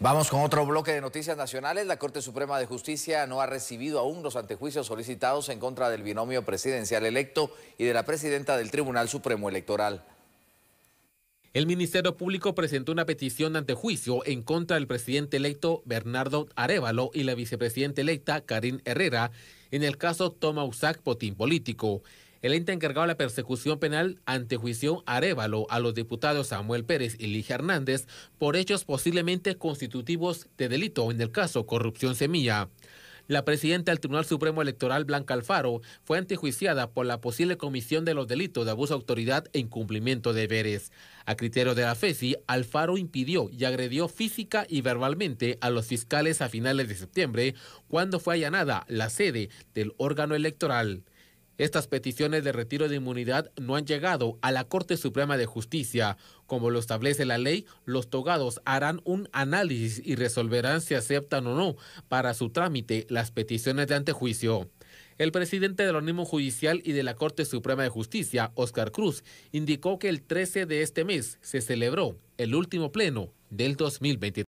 Vamos con otro bloque de noticias nacionales. La Corte Suprema de Justicia no ha recibido aún los antejuicios solicitados en contra del binomio presidencial electo y de la presidenta del Tribunal Supremo Electoral. El Ministerio Público presentó una petición ante juicio en contra del presidente electo Bernardo Arevalo y la vicepresidenta electa Karin Herrera en el caso Toma Usac Potín Político. El ente encargado de la persecución penal ante juicio Arevalo a los diputados Samuel Pérez y Ligia Hernández por hechos posiblemente constitutivos de delito en el caso Corrupción Semilla. La presidenta del Tribunal Supremo Electoral, Blanca Alfaro, fue antejuiciada por la posible comisión de los delitos de abuso de autoridad e incumplimiento de deberes. A criterio de la FESI, Alfaro impidió y agredió física y verbalmente a los fiscales a finales de septiembre, cuando fue allanada la sede del órgano electoral. Estas peticiones de retiro de inmunidad no han llegado a la Corte Suprema de Justicia. Como lo establece la ley, los togados harán un análisis y resolverán si aceptan o no para su trámite las peticiones de antejuicio. El presidente del organismo judicial y de la Corte Suprema de Justicia, Oscar Cruz, indicó que el 13 de este mes se celebró el último pleno del 2023.